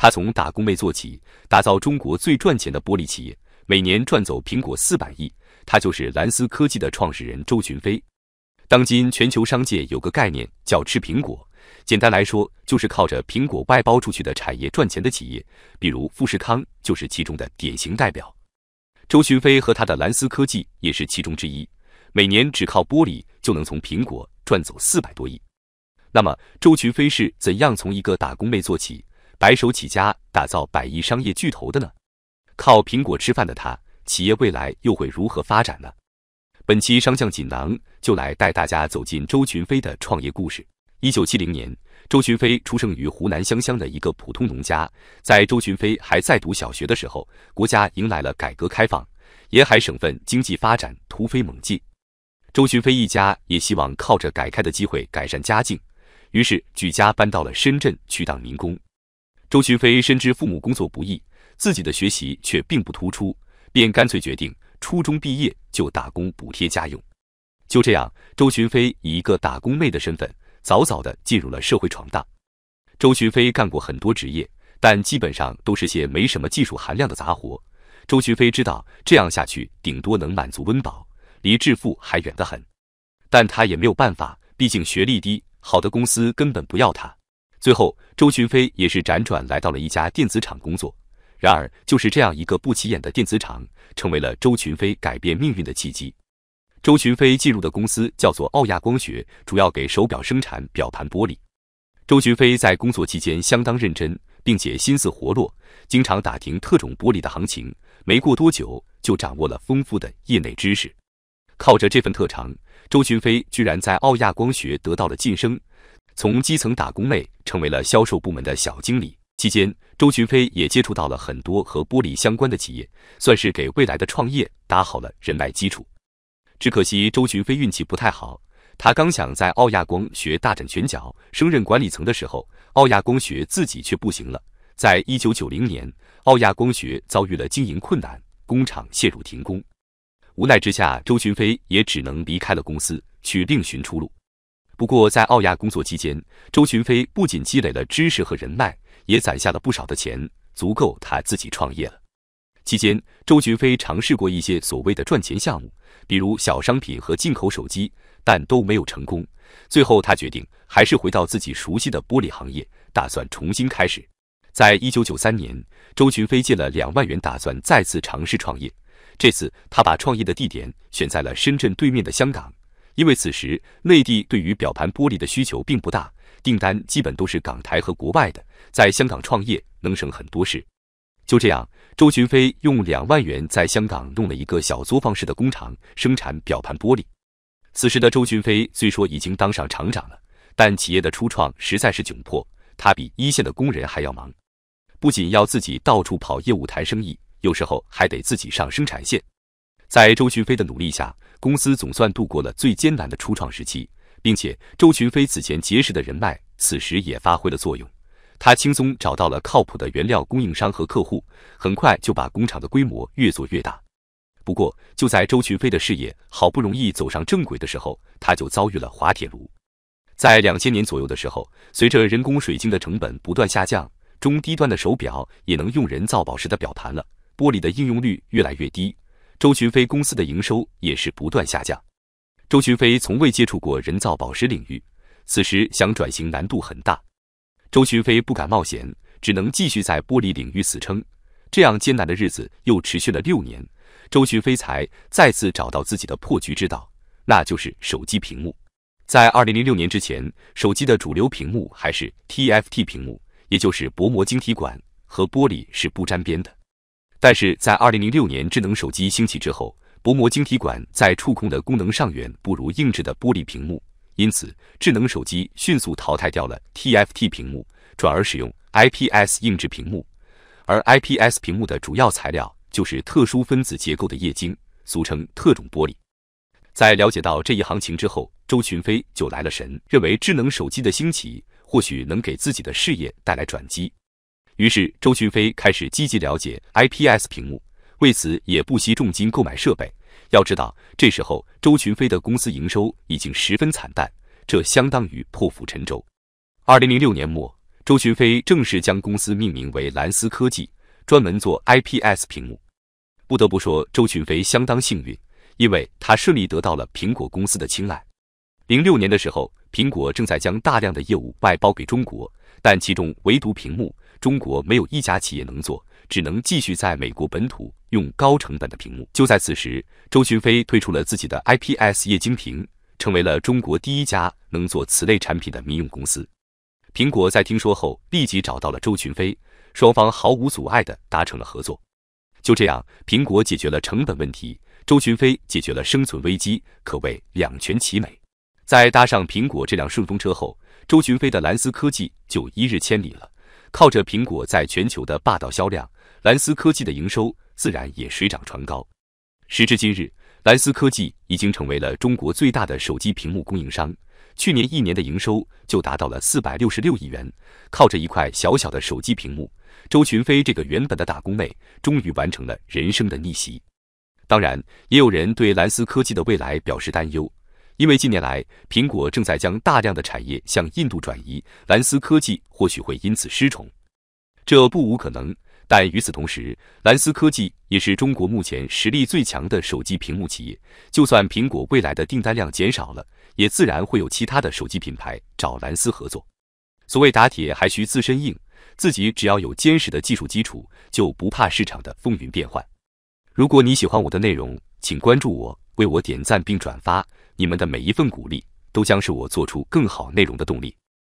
他从打工妹做起，打造中国最赚钱的玻璃企业，每年赚走苹果四百亿。他就是蓝思科技的创始人周群飞。当今全球商界有个概念叫“吃苹果”，简单来说就是靠着苹果外包出去的产业赚钱的企业，比如富士康就是其中的典型代表。周群飞和他的蓝思科技也是其中之一，每年只靠玻璃就能从苹果赚走四百多亿。那么，周群飞是怎样从一个打工妹做起？白手起家打造百亿商业巨头的呢？靠苹果吃饭的他，企业未来又会如何发展呢？本期商匠锦囊就来带大家走进周群飞的创业故事。一九七零年，周群飞出生于湖南湘乡的一个普通农家。在周群飞还在读小学的时候，国家迎来了改革开放，沿海省份经济发展突飞猛进，周群飞一家也希望靠着改开的机会改善家境，于是举家搬到了深圳去当民工。周群飞深知父母工作不易，自己的学习却并不突出，便干脆决定初中毕业就打工补贴家用。就这样，周群飞以一个打工妹的身份，早早的进入了社会闯荡。周群飞干过很多职业，但基本上都是些没什么技术含量的杂活。周群飞知道这样下去顶多能满足温饱，离致富还远得很。但他也没有办法，毕竟学历低，好的公司根本不要他。最后，周群飞也是辗转来到了一家电子厂工作。然而，就是这样一个不起眼的电子厂，成为了周群飞改变命运的契机。周群飞进入的公司叫做奥亚光学，主要给手表生产表盘玻璃。周群飞在工作期间相当认真，并且心思活络，经常打听特种玻璃的行情。没过多久，就掌握了丰富的业内知识。靠着这份特长，周群飞居然在奥亚光学得到了晋升。从基层打工妹成为了销售部门的小经理，期间周群飞也接触到了很多和玻璃相关的企业，算是给未来的创业打好了人脉基础。只可惜周群飞运气不太好，他刚想在奥亚光学大展拳脚，升任管理层的时候，奥亚光学自己却不行了。在一九九零年，奥亚光学遭遇了经营困难，工厂陷入停工。无奈之下，周群飞也只能离开了公司，去另寻出路。不过，在奥亚工作期间，周群飞不仅积累了知识和人脉，也攒下了不少的钱，足够他自己创业了。期间，周群飞尝试过一些所谓的赚钱项目，比如小商品和进口手机，但都没有成功。最后，他决定还是回到自己熟悉的玻璃行业，打算重新开始。在一九九三年，周群飞借了两万元，打算再次尝试创业。这次，他把创业的地点选在了深圳对面的香港。因为此时内地对于表盘玻璃的需求并不大，订单基本都是港台和国外的。在香港创业能省很多事。就这样，周群飞用两万元在香港弄了一个小作坊式的工厂，生产表盘玻璃。此时的周群飞虽说已经当上厂长了，但企业的初创实在是窘迫，他比一线的工人还要忙，不仅要自己到处跑业务谈生意，有时候还得自己上生产线。在周群飞的努力下，公司总算度过了最艰难的初创时期，并且周群飞此前结识的人脉此时也发挥了作用。他轻松找到了靠谱的原料供应商和客户，很快就把工厂的规模越做越大。不过，就在周群飞的事业好不容易走上正轨的时候，他就遭遇了滑铁卢。在两千年左右的时候，随着人工水晶的成本不断下降，中低端的手表也能用人造宝石的表盘了，玻璃的应用率越来越低。周群飞公司的营收也是不断下降，周群飞从未接触过人造宝石领域，此时想转型难度很大，周群飞不敢冒险，只能继续在玻璃领域死撑，这样艰难的日子又持续了六年，周群飞才再次找到自己的破局之道，那就是手机屏幕。在二零零六年之前，手机的主流屏幕还是 TFT 屏幕，也就是薄膜晶体管，和玻璃是不沾边的。但是在二零零六年智能手机兴起之后，薄膜晶体管在触控的功能上远不如硬质的玻璃屏幕，因此智能手机迅速淘汰掉了 TFT 屏幕，转而使用 IPS 硬质屏幕。而 IPS 屏幕的主要材料就是特殊分子结构的液晶，俗称特种玻璃。在了解到这一行情之后，周群飞就来了神，认为智能手机的兴起或许能给自己的事业带来转机。于是周群飞开始积极了解 IPS 屏幕，为此也不惜重金购买设备。要知道，这时候周群飞的公司营收已经十分惨淡，这相当于破釜沉舟。二零零六年末，周群飞正式将公司命名为蓝思科技，专门做 IPS 屏幕。不得不说，周群飞相当幸运，因为他顺利得到了苹果公司的青睐。零六年的时候，苹果正在将大量的业务外包给中国，但其中唯独屏幕。中国没有一家企业能做，只能继续在美国本土用高成本的屏幕。就在此时，周群飞推出了自己的 IPS 液晶屏，成为了中国第一家能做此类产品的民用公司。苹果在听说后，立即找到了周群飞，双方毫无阻碍的达成了合作。就这样，苹果解决了成本问题，周群飞解决了生存危机，可谓两全其美。在搭上苹果这辆顺风车后，周群飞的蓝思科技就一日千里了。靠着苹果在全球的霸道销量，蓝思科技的营收自然也水涨船高。时至今日，蓝思科技已经成为了中国最大的手机屏幕供应商，去年一年的营收就达到了四百六十六亿元。靠着一块小小的手机屏幕，周群飞这个原本的打工妹，终于完成了人生的逆袭。当然，也有人对蓝思科技的未来表示担忧。因为近年来，苹果正在将大量的产业向印度转移，蓝思科技或许会因此失宠，这不无可能。但与此同时，蓝思科技也是中国目前实力最强的手机屏幕企业。就算苹果未来的订单量减少了，也自然会有其他的手机品牌找蓝思合作。所谓打铁还需自身硬，自己只要有坚实的技术基础，就不怕市场的风云变幻。如果你喜欢我的内容，请关注我，为我点赞并转发。你们的每一份鼓励，都将是我做出更好内容的动力。